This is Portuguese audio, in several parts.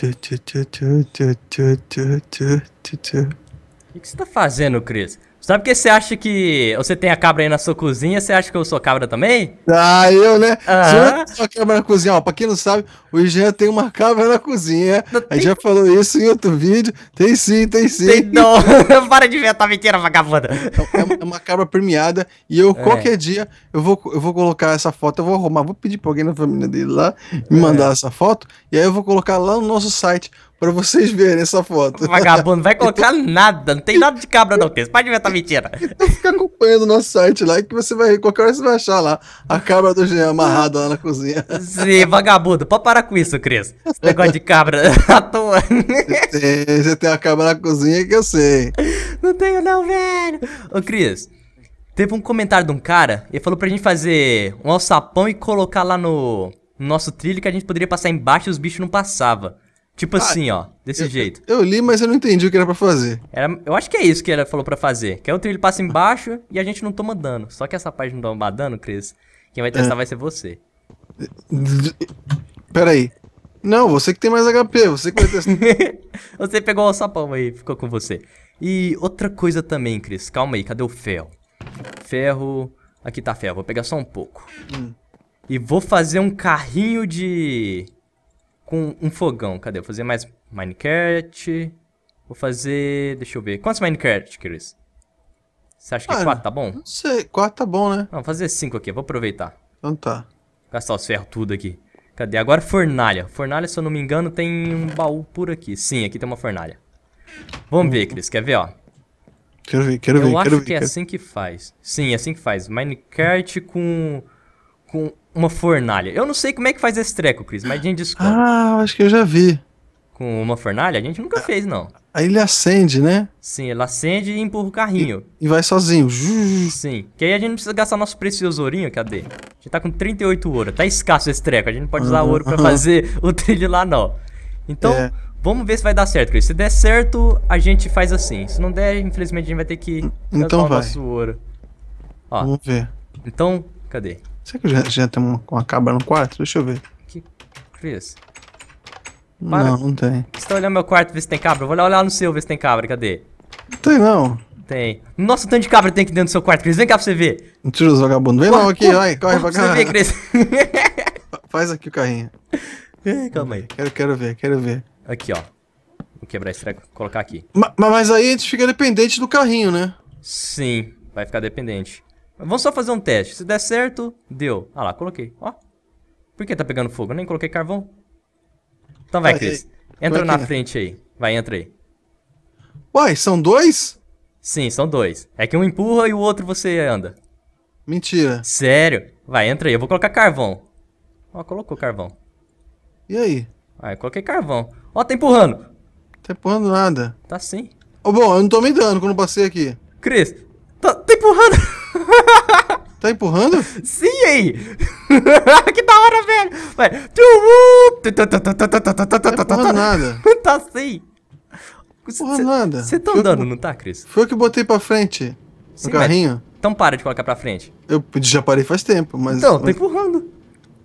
O que, que você tá fazendo, Cris? Sabe porque você acha que você tem a cabra aí na sua cozinha, você acha que eu sou cabra também? Ah, eu, né? Uhum. Sou cabra na cozinha. Ó, pra quem não sabe, o Jean tem uma cabra na cozinha. Não, a gente já falou isso em outro vídeo. Tem sim, tem sim. Tem não. Para de inventar mentira, vagabunda. É, é, é uma cabra premiada e eu, é. qualquer dia, eu vou, eu vou colocar essa foto, eu vou arrumar, vou pedir pra alguém na família dele lá me é. mandar é. essa foto e aí eu vou colocar lá no nosso site Pra vocês verem essa foto. Vagabundo, não vai colocar então... nada, não tem nada de cabra não, texto. Pode inventar mentira. Então fica acompanhando o nosso site lá que você vai, qualquer hora você vai achar lá a cabra do Jean amarrada lá na cozinha. Sim, vagabundo, pode parar com isso, Cris. Esse negócio de cabra à toa. Você tem, você tem uma cabra na cozinha que eu sei. Não tenho não, velho. Ô, Cris, teve um comentário de um cara, ele falou pra gente fazer um alçapão e colocar lá no, no nosso trilho que a gente poderia passar embaixo e os bichos não passavam. Tipo ah, assim, ó, desse eu, jeito. Eu li, mas eu não entendi o que era pra fazer. Era, eu acho que é isso que ela falou pra fazer. Que é o trilho passa embaixo e a gente não toma dano. Só que essa parte não toma dano, Cris, quem vai testar é. vai ser você. Peraí. Não, você que tem mais HP, você que vai testar. você pegou o sapão aí, ficou com você. E outra coisa também, Cris. Calma aí, cadê o ferro? Ferro... Aqui tá ferro, vou pegar só um pouco. Hum. E vou fazer um carrinho de com um fogão. Cadê? Vou fazer mais Minecraft. Vou fazer. Deixa eu ver. Quantos Minecraft, Chris? Você acha que 4 tá bom? Não sei, 4 tá bom, né? Não, vou fazer 5 aqui, vou aproveitar. Então tá. Gastar os ferros tudo aqui. Cadê? Agora fornalha. Fornalha, se eu não me engano, tem um baú por aqui. Sim, aqui tem uma fornalha. Vamos ver, Cris. Quer ver, ó? Quero ver, quero eu ver. Eu acho que é quero... assim que faz. Sim, é assim que faz. Minecraft com... com uma fornalha. Eu não sei como é que faz esse treco, Cris, mas a gente descobre. Ah, acho que eu já vi. Com uma fornalha? A gente nunca ah, fez, não. Aí ele acende, né? Sim, ele acende e empurra o carrinho. E, e vai sozinho. Sim. Que aí a gente não precisa gastar nosso precioso ourinho, cadê? A gente tá com 38 ouro. Tá escasso esse treco. A gente não pode uhum, usar ouro para fazer o trilho lá, não. Então, é. vamos ver se vai dar certo, Cris. Se der certo, a gente faz assim. Se não der, infelizmente a gente vai ter que então vai. o nosso ouro. Ó, vamos ver. Então, cadê? Será que já, já tem uma, uma cabra no quarto? Deixa eu ver. Que Cris? Para. Não, não tem. Você tá olhando meu quarto ver se tem cabra? Eu vou olhar no seu ver se tem cabra, cadê? Não tem não. Tem. Nossa, o tanto de cabra tem aqui dentro do seu quarto, Cris. Vem cá pra você ver. Não tira os vagabundos. Vem não aqui, corre, vai, corre pra cá. Você ver, Cris. Faz aqui o carrinho. É, calma aí. Quero, quero ver, quero ver. Aqui, ó. Vou quebrar esse treco, colocar aqui. Ma mas aí a gente fica dependente do carrinho, né? Sim, vai ficar dependente. Vamos só fazer um teste. Se der certo, deu. Ah lá, coloquei. Ó. Por que tá pegando fogo? Eu nem coloquei carvão. Então vai, Cris. Entra é na é? frente aí. Vai, entra aí. Uai, são dois? Sim, são dois. É que um empurra e o outro você anda. Mentira. Sério? Vai, entra aí. Eu vou colocar carvão. Ó, colocou carvão. E aí? Vai, coloquei carvão. Ó, tá empurrando. Tá empurrando nada. Tá sim. Oh, bom, eu não me dando quando passei aqui. Cris, tá, tá empurrando. Tá empurrando? Sim, aí! que da hora, velho! Vai. Não empurra nada. tá sim. Porra, cê, nada. Você tá andando, não tá, Cris? Foi eu que botei pra frente. Sim, no carrinho. Mas... Então para de colocar pra frente. Eu já parei faz tempo, mas. Então, tô empurrando.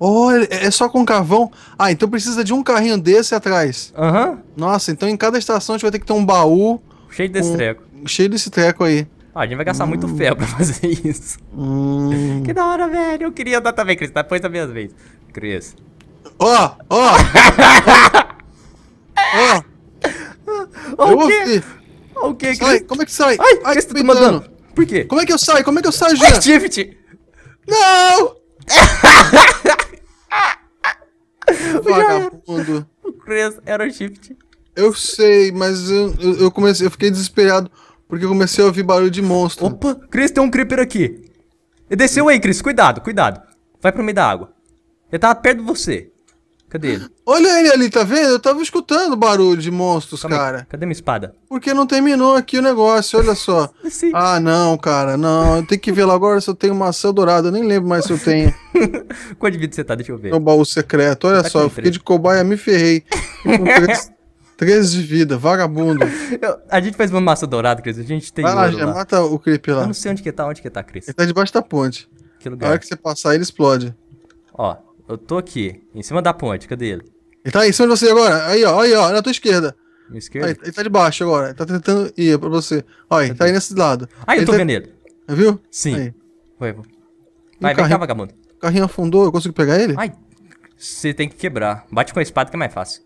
Olha, é só com carvão. Ah, então precisa de um carrinho desse atrás. Aham. Uhum. Nossa, então em cada estação a gente vai ter que ter um baú. Cheio desse um... treco. Cheio desse treco aí. Ah, a gente vai gastar muito ferro pra fazer isso. Hum. Que da hora, velho. Eu queria andar também, Cris. Depois tá, da minha vez. Cris. Ó, ó! Ó! O quê? O quê, Cris? Como é que sai? Ai, Ai Cris, tá mandando. Por quê? Como é que eu saio? Como é que eu saio, Jean? Shift! Não! Vagabundo. O Cris era o Shift. Eu sei, mas eu, eu, eu comecei, eu fiquei desesperado. Porque eu comecei a ouvir barulho de monstro. Opa, Cris, tem um creeper aqui. Ele desceu aí, Cris. Cuidado, cuidado. Vai pro meio da água. Ele tava perto de você. Cadê ele? Olha ele ali, tá vendo? Eu tava escutando barulho de monstros, Calma cara. Aí. Cadê minha espada? Porque não terminou aqui o negócio, olha só. ah, não, cara, não. Eu tenho que ver lá agora se eu tenho maçã dourada. Eu nem lembro mais se eu tenho. Quanto de vida você tá? Deixa eu ver. Meu baú secreto, olha tá só. Eu fiquei de cobaia, me ferrei. 13 de vida, vagabundo. Eu, a gente faz uma massa dourada, Cris. A gente tem. Vai lá, já lá. mata o creep lá. Eu não sei onde que tá, onde que tá, Cris. Ele tá debaixo da ponte. Que lugar? Na hora que você passar, ele explode. Ó, eu tô aqui, em cima da ponte, cadê ele? Ele tá aí, em cima de você agora. Aí, ó, aí, ó, na tua esquerda. Na esquerda? Aí, ele tá debaixo agora. Ele tá tentando ir pra você. Ó, ele tá aí nesse lado. Aí, ele eu tô tá... vendo ele. Viu? Sim. Aí. Vai, vai, vai carrinho, vem cá, vagabundo. O carrinho afundou, eu consigo pegar ele? Ai, você tem que quebrar. Bate com a espada que é mais fácil.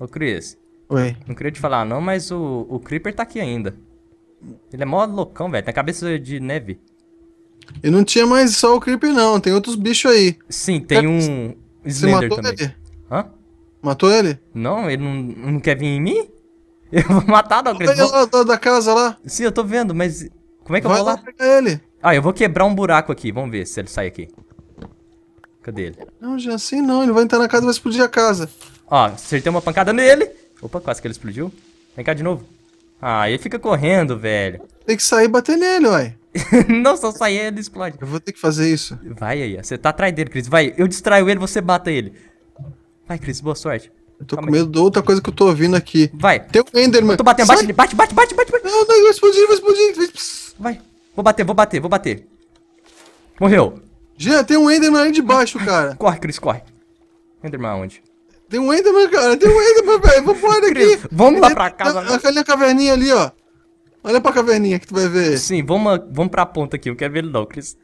Ô, Cris. Oi. Não queria te falar não, mas o, o Creeper tá aqui ainda. Ele é mó loucão, velho. Tem a cabeça de neve. E não tinha mais só o Creeper, não. Tem outros bichos aí. Sim, tem um Slender matou também. Ele? Hã? Matou ele? Não, ele não, não quer vir em mim? Eu vou matar, não. Olha vou... lá, da, da casa lá. Sim, eu tô vendo, mas... Como é que Vai eu vou lá? lá ele. Ah, eu vou quebrar um buraco aqui. Vamos ver se ele sai aqui. Cadê ele? Não, já é assim não. Ele vai entrar na casa e vai explodir a casa. Ó, acertei uma pancada nele. Opa, quase que ele explodiu. Vem cá de novo. Ah, ele fica correndo, velho. Tem que sair e bater nele, ué. não, só sair ele explode. Eu vou ter que fazer isso. Vai aí, você tá atrás dele, Cris. Vai, eu distraio ele, você bata ele. Vai, Cris, boa sorte. Eu tô Calma com medo aí. de outra coisa que eu tô ouvindo aqui. Vai. Tem um Enderman. Eu tô batendo, bate, bate, bate, bate, bate, bate. Não, não, vai explodir, vai explodir. Vai. Vou bater, vou bater, vou bater. Morreu. Jean, tem um Enderman ali de baixo, cara. Corre, Cris, corre. Enderman aonde? Tem um Enderman, cara. Tem um Enderman, velho. Vambora aqui. Vamos lá pra casa. Olha a, né? a caverninha ali, ó. Olha pra caverninha que tu vai ver. Sim, vamos, vamos pra ponta aqui. Eu quero ver ele não, Cris.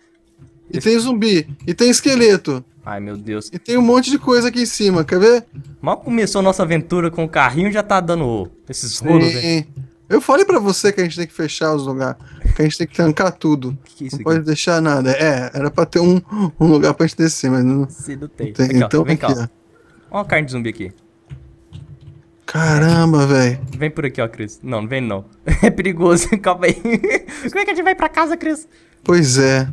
E tem zumbi. E tem esqueleto. Ai, meu Deus. E tem um monte de coisa aqui em cima. Quer ver? Mal começou a nossa aventura com o carrinho, já tá dando esses rolos, velho. Eu falei pra você que a gente tem que fechar os lugares. Que a gente tem que trancar tudo. Que que é não aqui? pode deixar nada. É, era pra ter um, um lugar pra gente descer, mas não. Se não tem. não tem. Aqui, então, ó, vem aqui, cá. Ó. Ó a carne de zumbi aqui. Caramba, velho. Vem por aqui, ó, Cris. Não, vem não. É perigoso, calma aí. Como é que a gente vai pra casa, Cris? Pois é.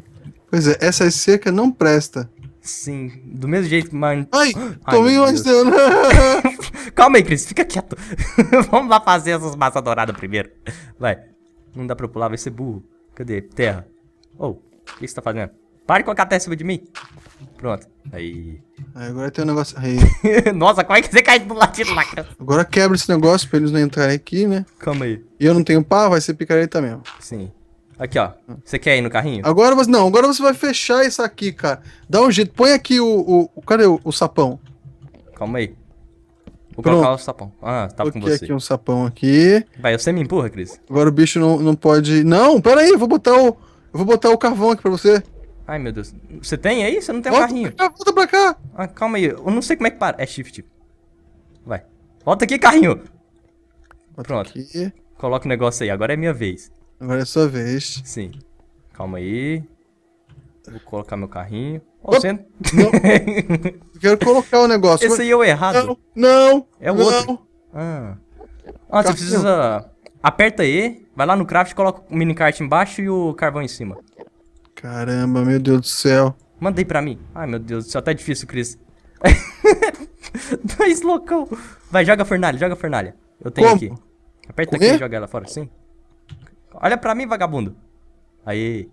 Pois é, essa seca não presta. Sim, do mesmo jeito, mano. Ai, tomei um estrela. calma aí, Cris, fica quieto. Vamos lá fazer essas massas douradas primeiro. Vai. Não dá pra pular, vai ser burro. Cadê? Terra. Oh, o que você tá fazendo? pare com a terra em cima de mim. Pronto. Aí. aí agora tem um negócio. Aí. Nossa, como é que você cai do latido lá, cara? Agora quebra esse negócio pra eles não entrarem aqui, né? Calma aí. E eu não tenho pá, vai ser picareta mesmo. Sim. Aqui, ó. Você quer ir no carrinho? Agora você. Não, agora você vai fechar isso aqui, cara. Dá um jeito. Põe aqui o. o, o cadê o, o sapão? Calma aí. Vou Pronto. colocar o sapão. Ah, tá com você. aqui um sapão aqui. Vai, você me empurra, Cris. Agora o bicho não, não pode. Não, pera aí, eu vou botar o. Eu vou botar o carvão aqui pra você. Ai, meu Deus. Você tem aí? Você não tem um volta carrinho. Pra cá, volta pra cá. Ah, calma aí. Eu não sei como é que para. É shift. Vai. Volta aqui, carrinho. Volta Pronto. Aqui. Coloca o negócio aí. Agora é minha vez. Agora é sua vez. Sim. Calma aí. Vou colocar meu carrinho. Oh, você... Não. quero colocar o um negócio. Esse aí é o errado. Não. não é o não. outro. Ah. ah você precisa... Aperta E, vai lá no craft, coloca o minicart embaixo e o carvão em cima. Caramba, meu Deus do céu. Mandei pra mim. Ai, meu Deus do céu, tá difícil, Cris. Dois loucão. Vai, joga a fornalha, joga a fornalha. Eu tenho Como? aqui. Aperta aqui e joga ela fora, sim. Olha pra mim, vagabundo. Aí.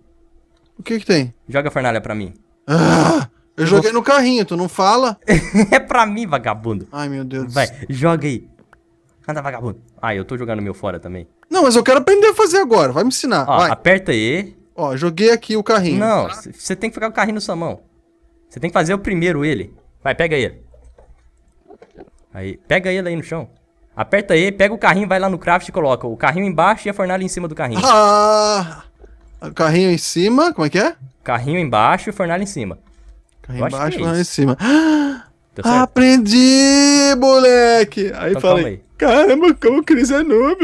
O que que tem? Joga a fornalha pra mim. Ah, eu, joguei no carrinho, tu não fala? é pra mim, vagabundo. Ai, meu Deus. Vai, joga aí. Anda, vagabundo. Ah, eu tô jogando meu fora também. Não, mas eu quero aprender a fazer agora. Vai me ensinar. Ó, vai. aperta aí. Ó, joguei aqui o carrinho. Não, você tá? tem que ficar com o carrinho na sua mão. Você tem que fazer o primeiro ele. Vai, pega ele. Aí, pega ele aí no chão. Aperta aí pega o carrinho, vai lá no craft e coloca o carrinho embaixo e a fornalha em cima do carrinho. Ah! Carrinho em cima, como é que é? Carrinho embaixo e fornalha em cima. Carrinho embaixo e é fornalha em cima. Aprendi, moleque! Aí então, falei, aí. caramba, como o Cris é noob!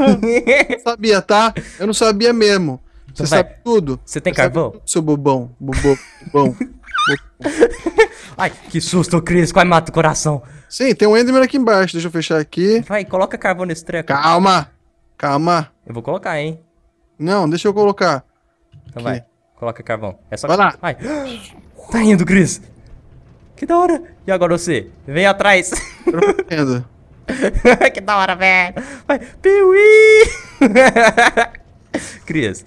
sabia, tá? Eu não sabia mesmo. Você vai. sabe tudo. Você tem carvão? seu bobão. Bobo, bobão. Ai, que susto, Cris. Quase mata o coração. Sim, tem um Enderman aqui embaixo. Deixa eu fechar aqui. Vai, coloca carvão nesse treco. Calma. Calma. Eu vou colocar, hein. Não, deixa eu colocar. Então vai. Coloca carvão. É só... Vai lá. Vai. Tá indo, Cris. Que da hora. E agora você? Vem atrás. Eu que da hora, velho. Vai. Piuí. Cris,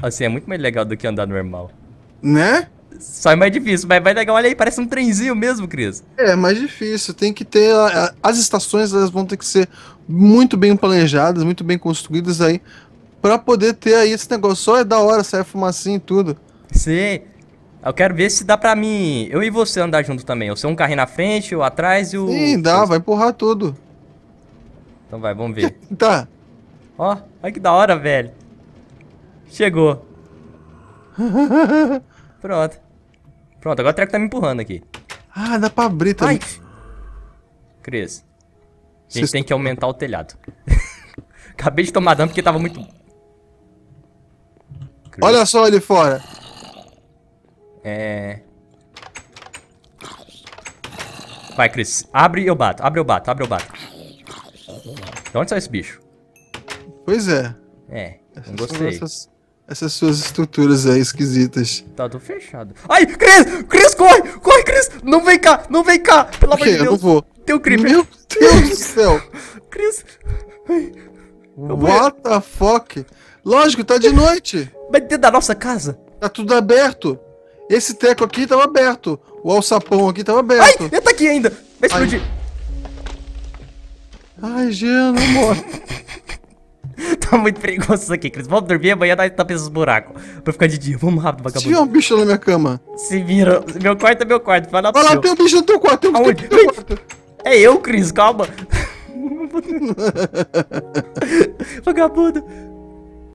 Assim, é muito mais legal do que andar normal. Né? Só é mais difícil, mas vai é legal. Olha aí, parece um trenzinho mesmo, Cris. É, é mais difícil. Tem que ter. as estações elas vão ter que ser muito bem planejadas, muito bem construídas aí. Pra poder ter aí esse negócio. Só é da hora, a fumacinha e tudo. Sim. Eu quero ver se dá pra mim. Eu e você andar junto também. ou ser um carrinho na frente, ou atrás e o. Sim, dá, vai empurrar tudo. Então vai, vamos ver. tá. Ó, olha que da hora, velho. Chegou. Pronto. Pronto, agora o treco tá me empurrando aqui. Ah, dá pra abrir também. Ai. Cris. A gente Cês tem que aumentar o telhado. Acabei de tomar dano porque tava muito... Olha só ele fora. É... Vai, Cris. Abre e eu bato. Abre e eu bato. Abre e eu bato. De onde sai esse bicho? Pois é. É, não gostei. Essas essas suas estruturas aí esquisitas. Tá tudo fechado. Ai, Cris! Cris, corre! Corre, Cris! Não vem cá! Não vem cá! Pelo amor de Deus! Eu não vou. Tem um creeper. Meu Deus do céu! Cris! What the fuck? Lógico, tá de noite. Mas dentro da nossa casa? Tá tudo aberto. Esse teco aqui tava aberto. O alçapão aqui tava aberto. Ai, ele tá aqui ainda. Vai explodir. Ai, Ai Jean, não morre tá muito perigoso isso aqui, Cris. Vamos dormir, amanhã nós tapamos os buracos. Pra ficar de dia. Vamos rápido, vagabundo. Tinha um bicho na minha cama. Se vira. Meu quarto é meu quarto. Vai lá pro Vai lá, tem um bicho no teu quarto. Tem um bicho no teu quarto. É eu, Cris, calma. vagabundo.